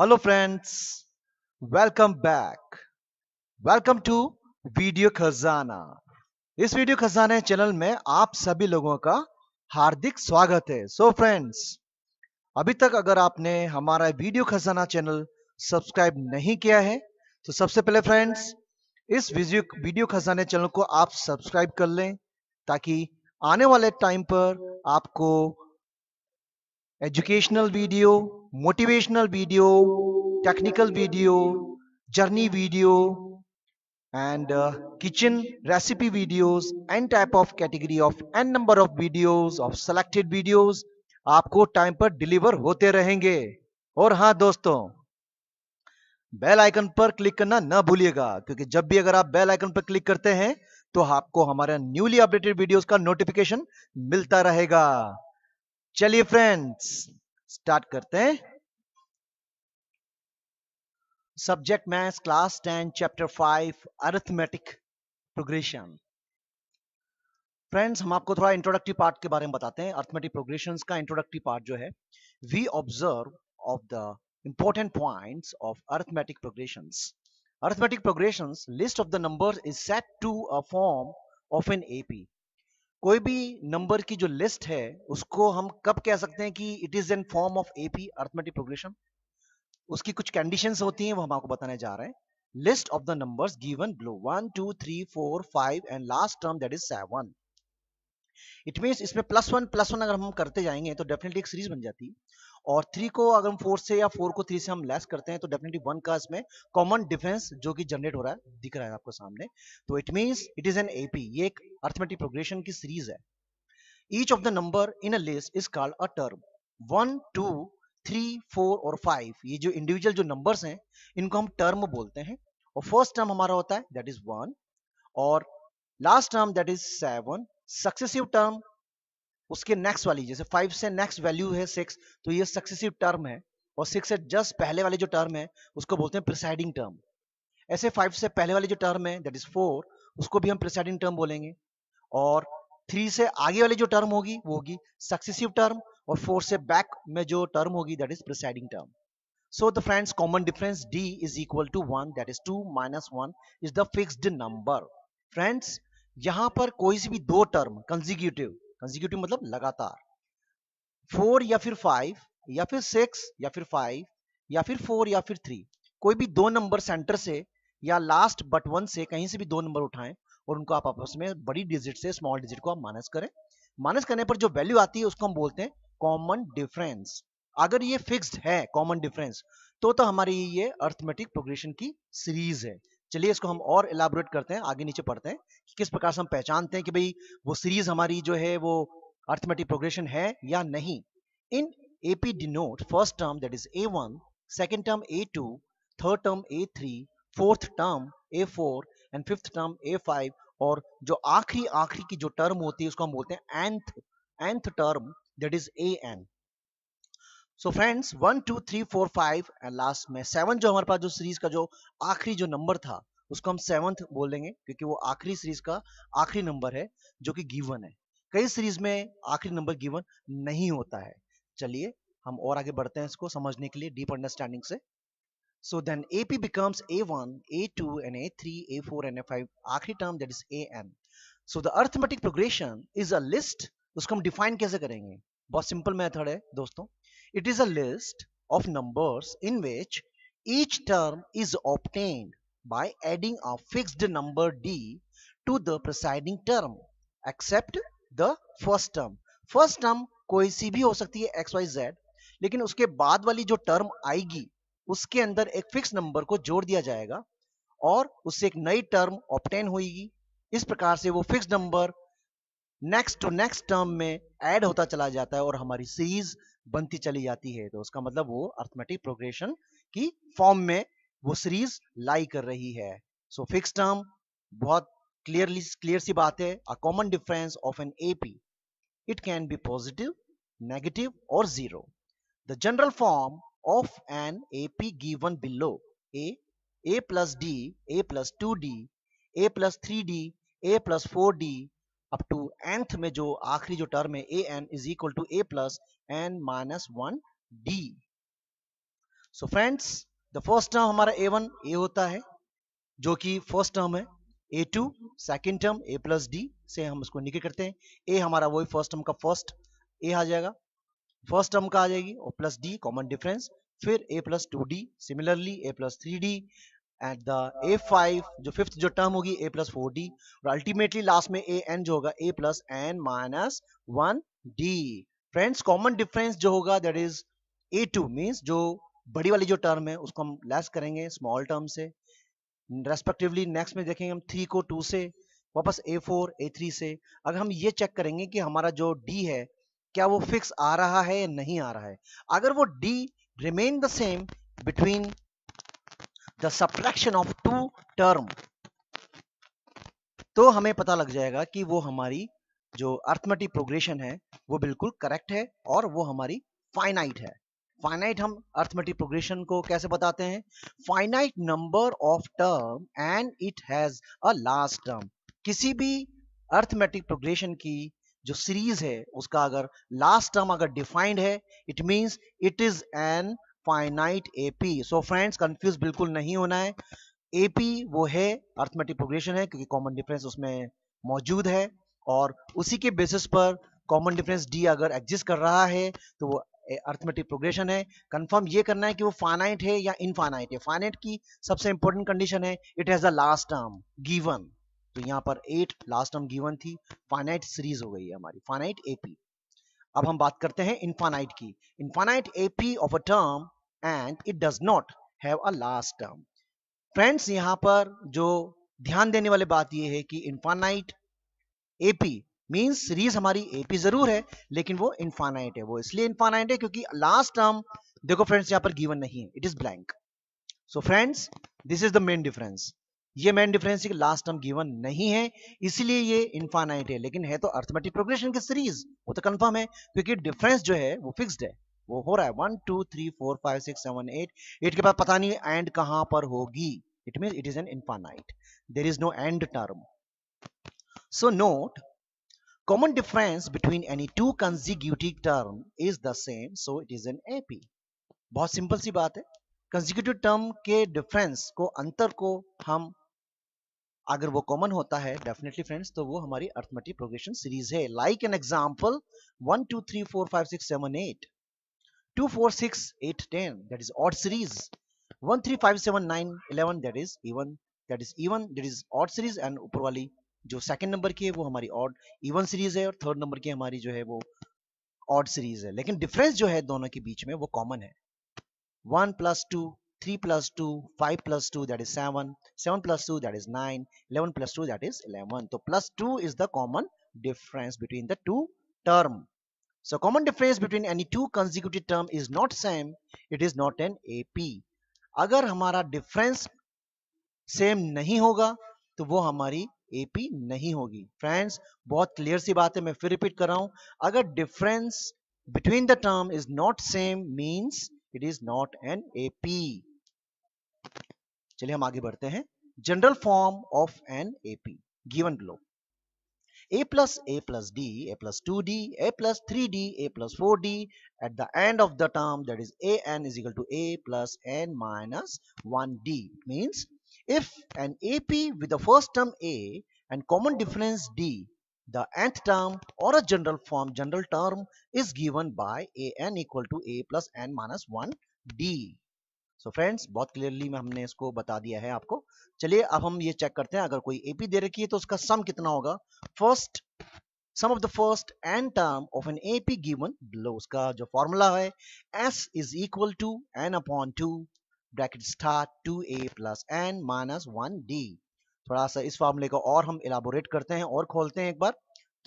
Hello friends welcome back welcome to video Khazana इस video खजाना channel में आप सभी लोगों का हार्दिक स्वागत है सो so फ्रेंड्स अभी तक अगर आपने हमारा वीडियो खजाना चैनल सब्सक्राइब नहीं किया है तो सबसे पहले फ्रेंड्स इस वीडियो वीडियो खजाने चैनल को आप सब्सक्राइब कर लें ताकि आने वाले टाइम पर आपको educational video motivational video technical video journey video and uh, kitchen recipe videos type type of category of n number of videos of selected videos आपको टाइम पर डिलीवर होते रहेंगे और हाँ दोस्तों बेल आइकन पर क्लिक करना ना भूलिएगा क्योंकि जब भी अगर आप बेल आइकन पर क्लिक करते हैं तो आपको हमारे न्यूली अपडेटेड वीडियोस का नोटिफिकेशन मिलता रहेगा चलिए फ्रेंड्स स्टार्ट करते हैं subject maths class ten chapter five arithmetic progression friends हम आपको थोड़ा इंट्रोडक्टिव पार्ट के बारे में बताते हैं अर्थमेटिक प्रोग्रेशन का इंट्रोडक्टिव पार्ट जो है we observe of the important point of arithmetic progression arithmetic progression list of the number is set to a form of an AP कोई भी नंबर की जो लिस्ट है उसको हम कब कह सकते हैं कि it is an form of AP arithmetic progression उसकी कुछ कंडीशंस होती हैं वो हम आपको बताने जा रहे हैं list of the numbers given below one two three four five and last term that is seven it mean इसमें प्लस वन प्लस वन अगर हम करते जाएंगे तो डेफिनेटली एक सीरीज बन जाती है और थ्री को अगर हम फोर से या फोर को थ्री से हम लेस करते हैं तो डेफिनेटली वन का इसमें कॉमन डिफरेंस जो कि जनरेट हो रहा है दिख रहा है आपको सामने तो it means it is an AP ये एक अर्थमेटिक प्रोग्रेशन की सीरीज है each of the number in a list is called a term one two three four और फाइव ये जो इंडिविजुअल जो नंबर हैं इनको हम टर्म बोलते हैं और फर्स्ट टर्म हमारा होता है दैट इज वन और last term that is seven successive term उसके नेक्स्ट वाली जैसे फाइव से नेक्स्ट वैल्यू है सिक्स तो ये सक्सेसिव टर्म है और सिक्स से जस्ट पहले वाले जो टर्म है उसको बोलते हैं प्रिसाइडिंग टर्म ऐसे फाइव से पहले वाले जो टर्म है दैट इज फोर उसको भी हम प्रिसाइडिंग टर्म बोलेंगे और थ्री से आगे वाली जो टर्म होगी वो होगी सक्सेसिव टर्म और फोर से बैक में जो टर्म होगी that is preceding term so the friends common difference D is equal to one that is two minus one is the fixed number friends यहां पर कोई सी भी दो टर्म कंजिक्यूटिव कंजिक्यूटिव मतलब लगातार फोर या फिर फाइव या फिर सिक्स या फिर फाइव या फिर फोर या फिर थ्री कोई भी दो नंबर सेंटर से या लास्ट बट वन से कहीं से भी दो नंबर उठाएं और उनको आप आपस में बड़ी डिजिट से स्मॉल डिजिट को आप माइनस करें माइनस करने पर जो वैल्यू आती है उसको हम बोलते हैं कॉमन डिफरेंस अगर ये फिक्स्ड है कॉमन डिफरेंस तो तो हमारी ये अर्थमेटिक प्रोग्रेशन की सीरीज है चलिए इसको हम और इलाबोरेट करते हैं आगे नीचे पढ़ते हैं कि किस प्रकार से हम पहचानते हैं कि भाई वो सीरीज हमारी जो है वो अर्थमेटिक प्रोग्रेशन है या नहीं in is A one second term A two third term A three fourth term A four and fifth term A five और जो आखिरी आखिरी की जो टर्म होती है उसको हम बोलते हैं nth nth term that is A N so friends one two three four five and last में सेवन जो हमारे पास जो सीरीज का जो आखिरी जो नंबर था उसको हम सेवंथ बोल देंगे क्योंकि वो आखिरी सीरीज का आखिरी नंबर है जो कि गिवन है कई सीरीज में आखिरी नंबर गिवन नहीं होता है चलिए हम और आगे बढ़ते हैं इसको समझने के लिए डीप अंडरस्टैंडिंग से so one A two becomes A three A four A4 A five आखिरी that is A N so the arithmetic progression is a list उसको हम डिफाइन कैसे करेंगे बहुत सिंपल मेथड है दोस्तों It is a list of numbers in which each term is obtained by adding a fixed number d to the presiding term except the first term. First term कोई सी भी हो सकती है एक्स वाई जेड लेकिन उसके बाद वाली जो टर्म आएगी उसके अंदर एक फिक्स नंबर को जोड़ दिया जाएगा और उससे एक नई टर्म ऑप्टेन होगी इस प्रकार से वो fix number next to next term में ऐड होता चला जाता है और हमारी सीरीज बनती चली जाती है तो उसका मतलब वो अर्थमेटिक प्रोग्रेशन की फॉर्म में वो सीरीज लाई कर रही है सो फिक्स टर्म बहुत क्लियरली क्लियर सी बात है a common difference of an AP it can be positive negative और zero the general form of an AP given below A A plus D A plus two D A plus three D A plus four D up to nth में जो आखिरी जो term है A N is equal to A plus N minus one D so friends the first term हमारा A one ए होता है जो कि फर्स्ट टर्म है A two second term A plus D से हम उसको निकल करते हैं ए हमारा वही फर्स्ट टर्म का फर्स्ट ए आ जाएगा फर्स्ट टर्म का आ जाएगी और प्लस डी कॉमन डिफरेंस फिर A plus two D similarly A plus three D at the A five जो फिफ्थ जो टर्म होगी ए प्लस फोर डी और अल्टीमेटली लास्ट में ए एन जो होगा A plus N minus one D friends common difference जो होगा that is A two means जो बड़ी वाली जो टर्म है उसको हम लेस करेंगे स्मॉल टर्म से रेस्पेक्टिवली नेक्स्ट में देखेंगे हम थ्री को टू से वापस ए फोर ए थ्री से अगर हम ये चेक करेंगे कि हमारा जो डी है क्या वो फिक्स आ रहा है या नहीं आ रहा है अगर वो D remain the same between the subtraction of two term तो हमें पता लग जाएगा कि वो हमारी जो अर्थमेटिक प्रोग्रेशन है वो बिल्कुल करेक्ट है और वो हमारी फाइनाइट है फाइनाइट हम अर्थमेटिक प्रोग्रेशन को कैसे बताते हैं finite number of term and it has a last term किसी भी अर्थमेटिक प्रोग्रेशन की जो सीरीज है उसका अगर लास्ट टर्म अगर डिफाइंड है it means it is an finite AP so friends confuse बिल्कुल नहीं होना है एपी वो है अर्थमेटिक प्रोग्रेशन है क्योंकि कॉमन डिफरेंस उसमें मौजूद है और उसी के बेसिस पर कॉमन डिफरेंस डी अगर एग्जिस्ट कर रहा है तो वो अर्थमेटिक प्रोग्रेशन है कंफर्म ये करना है कि वो फाइनाइट है या इनफाइनाइट है फाइनाइट की सबसे इंपॉर्टेंट कंडीशन है it has the last term given तो यहाँ पर एट लास्ट टर्म गिवन थी फाइनाइट सीरीज हो गई है हमारी फाइनाइट एपी अब हम बात करते हैं इनफाइनाइट की infinite AP of a term and it does not have a last term friends यहाँ पर जो ध्यान देने वाली बात यह है कि इनफाइनाइट एपी मीन्स सीरीज हमारी एपी जरूर है लेकिन वो इनफाइनाइट है वो इसलिए इनफाइनाइट है क्योंकि लास्ट टर्म देखो फ्रेंड्स यहाँ पर गिवन नहीं है it is blank so friends this is the main difference ये मेन डिफरेंस है कि लास्ट टर्म गिवन नहीं है इसलिए ये इनफाइनाइट है लेकिन है तो अर्थमेटिक प्रोग्रेशन की सीरीज वो तो कंफर्म है क्योंकि डिफरेंस जो है वो फिक्स्ड है वो हो रहा है one two three four five six seven eight eight के बाद पता नहीं एंड कहां पर होगी it mean it is an infinite there is no end term so note Common difference between any two consecutive term is the same, so it is an AP. bahut simple si baat hai consecutive term ke difference ko antar ko hum agar wo common hota hai definitely friends to wo hamari arithmetic progression series hai like an example 1 2 3 4 5 6 7 8 Two, four, six, eight, ten that is odd series One, three, five, seven, nine, eleven that is even that is even that is odd series and upper वाली जो second number की है वो हमारी odd even series है और third number की हमारी जो है वो ऑड सीरीज है लेकिन डिफरेंस जो है दोनों के बीच में वो कॉमन है one plus two three plus two five plus two that is seven seven plus two that is nine eleven plus two that is eleven तो plus two is the common difference between the two term. So common difference between any two consecutive term is not same. It is not an AP. अगर हमारा difference same नहीं होगा तो वो हमारी AP नहीं होगी फ्रेंड्स बहुत क्लियर सी बात है मैं फिर रिपीट कर रहा हूं अगर difference between the term is not same means it is not an AP चलिए हम आगे बढ़ते हैं general form of an AP given A A plus plus D A plus two D A plus three D A plus four D at the end of the term that is A N is equal to A plus N minus one D means If an AP with the first term A and common difference D, the nth term or a general form general term is given by a n equal to a plus n minus 1 d. So so friends बहुत clearly में हमने इसको बता दिया है आपको चलिए अब हम ये चेक करते हैं अगर कोई एपी दे रखी है तो उसका सम कितना होगा first sum of the first N term of an AP given below उसका जो फॉर्मूला है S is equal to N upon two bracket star two A plus N minus one D थोड़ा सा इस फॉर्मूले को और हम इलाबोरेट करते हैं और खोलते हैं एक बार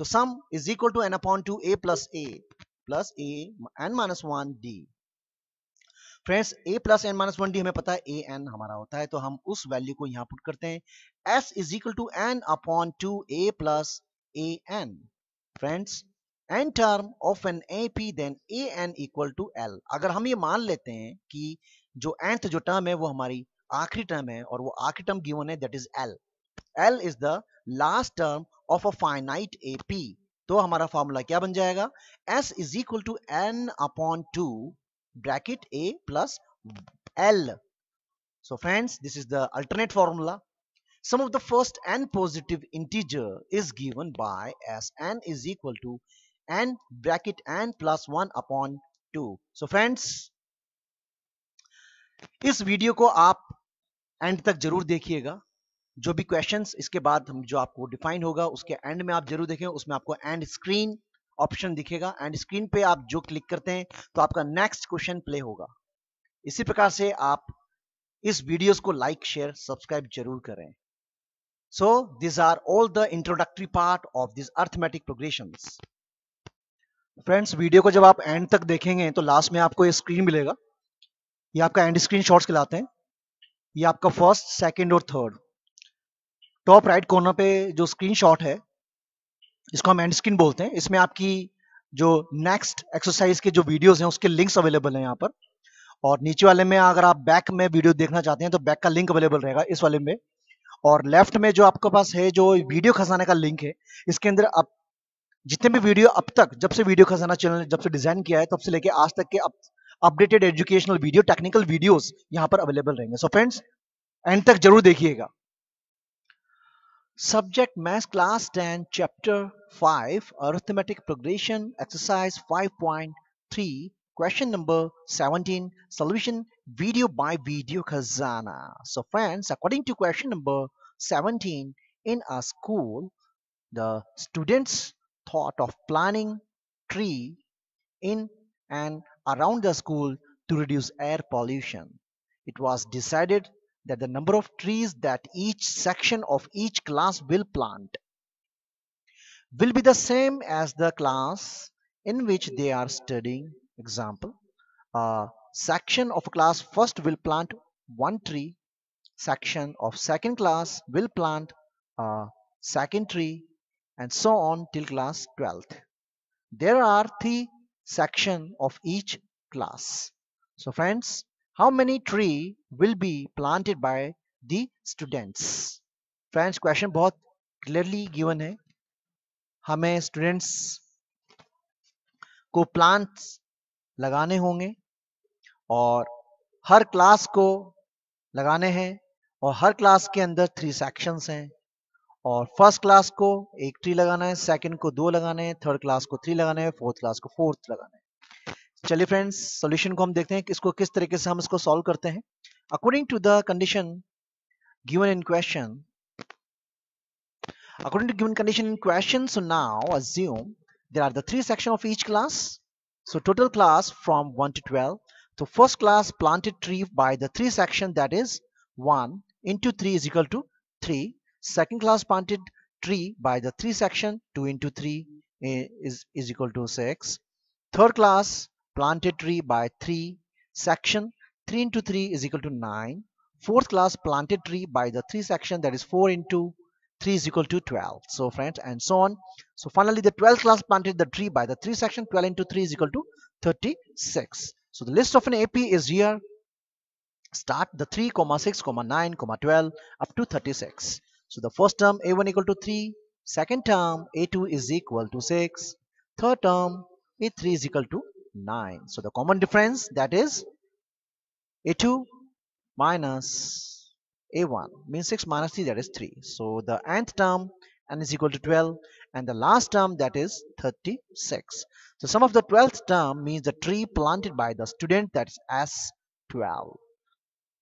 तो sum is equal to N upon two A plus A plus A N minus one D friends A plus N minus one D हमें पता है ए एन हमारा होता है तो हम उस वैल्यू को यहाँ पुट करते हैं s is equal to N upon two A plus A n friends n term of an A P then a n equal to l अगर हम ये मान लेते हैं कि जो एंथ जो टर्म है वो हमारी आखिरी टर्म है और वो आखिरी टर्म गिवन है that is l l is the last term of a finite ap तो हमारा फार्मूला क्या बन जाएगा s is equal to N upon 2 bracket a plus l so friends this is the alternate formula Sum of the first n positive integer is given by as n is equal to n bracket n plus one upon two. So friends. इस video को आप and तक जरूर देखिएगा जो भी questions इसके बाद हम जो आपको डिफाइन होगा उसके एंड में आप जरूर देखें उसमें आपको एंड स्क्रीन ऑप्शन दिखेगा एंड स्क्रीन पे आप जो क्लिक करते हैं तो आपका नेक्स्ट क्वेश्चन प्ले होगा इसी प्रकार से आप इस वीडियोस को लाइक शेयर सब्सक्राइब जरूर करें so this are all the introductory part of this arithmetic progression friends video को जब आप एंड तक देखेंगे तो लास्ट में आपको ये स्क्रीन मिलेगा ये आपका एंड स्क्रीन शॉट्स कहलाते हैं ये आपका फर्स्ट सेकंड और थर्ड टॉप राइट कॉर्नर पे जो स्क्रीन शॉट है इसको हम एंड स्क्रीन बोलते हैं इसमें आपकी जो नेक्स्ट एक्सरसाइज के जो वीडियोज हैं उसके लिंक्स अवेलेबल हैं यहाँ पर और नीचे वाले में अगर आप बैक में वीडियो देखना चाहते हैं तो बैक का लिंक अवेलेबल रहेगा इस वाले में और लेफ्ट में जो आपके पास है जो वीडियो खसाने का लिंक है इसके अंदर आप जितने भी वीडियो अब तक जब से वीडियो खजाना चैनल जब से डिजाइन किया है तब से लेके आज तक के अब Updated educational video, technical videos, यहां available. So, friends, so friends जरूर देखिएगा subject maths class 10 chapter 5 arithmetic progression exercise 5.3 question number 17 solution video by video khazana so friends according to question number 17 in a school the students thought of planting tree in and around the school to reduce air pollution. It was decided that the number of trees that each section of each class will plant will be the same as the class in which they are studying. Example, a section of class first will plant one tree, section of second class will plant a second tree and so on till class 12th. There are three section of each class. So friends, how many tree will be planted by the students? Friends, question बहुत clearly given है हमें students को plants लगाने होंगे और हर class को लगाने हैं और हर class के अंदर three sections हैं और फर्स्ट क्लास को एक ट्री लगाना है सेकंड को दो लगाने हैं थर्ड क्लास को थ्री लगाना है फोर्थ क्लास को फोर्थ लगाना है चलिए फ्रेंड्स सॉल्यूशन को हम देखते हैं इसको किस तरीके से हम इसको सॉल्व करते हैं according to the condition given in question according to given condition in question so now assume there are the section of each class so total class from one to twelve तो first class planted tree by the three section that is one into three is equal to three second class planted tree by the three section 2 into 3 eh, is is equal to 6 third class planted tree by 3 section 3 into 3 is equal to 9 fourth class planted tree by the 3 section that is 4 into 3 is equal to 12 so friends and so on so finally the 12th class planted the tree by the 3 section 12 into 3 is equal to 36 so the list of an AP is here start the 3 comma 6 comma 9 comma 12 up to 36 so the first term a1 equal to 3, second term a2 is equal to 6, third term a3 is equal to 9. So the common difference that is a2 minus a1 means 6 minus 3 that is 3. So the nth term n is equal to 12 and the last term that is 36. So sum of the 12th term means the tree planted by the student that is S12.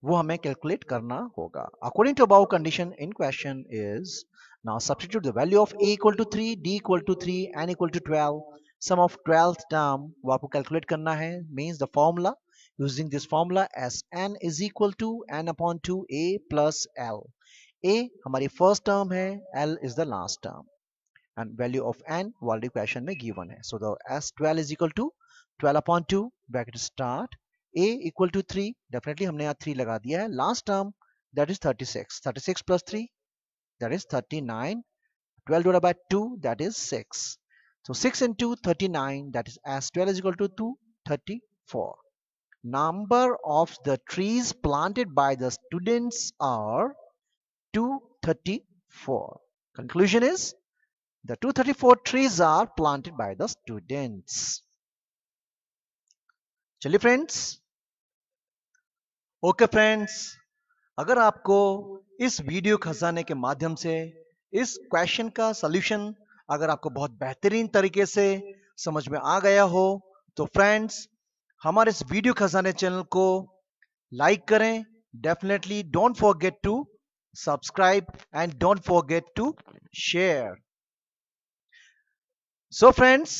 वो हमें calculate करना होगा according to above condition in question is now substitute the value of a equal to three d equal to three n equal to twelve sum of twelfth term वो आपको calculate करना है means the formula using this formula s n is equal to N upon two A plus l a हमारी first term है l is the last term and value of n वो question में given है so the s twelve is equal to twelve upon two bracket start a equal to three. Definitely, हमने यहाँ three. लगा दिया है last term that that is 36 plus six thirty six plus three that is thirty nine so 6 into 39 that is as 12 is equal to 234 number of the trees planted by the students are 234 conclusion is the 234 trees are planted by the students चलिए friends okay friends अगर आपको इस video खजाने के माध्यम से इस question का सलूशन अगर आपको बहुत बेहतरीन तरीके से समझ में आ गया हो तो फ्रेंड्स हमारे इस वीडियो खजाने चैनल को लाइक करें definitely don't forget to subscribe and don't forget to share so friends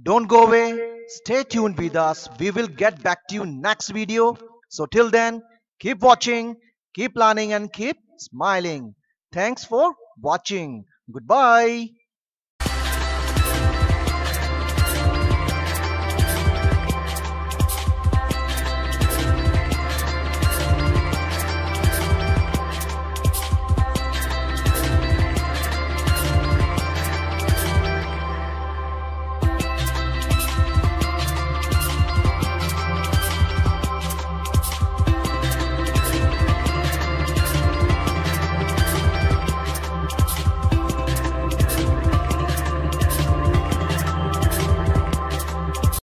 Don't go away. Stay tuned with us. We will get back to you next video. So till then, keep watching, keep learning and keep smiling. Thanks for watching. Goodbye.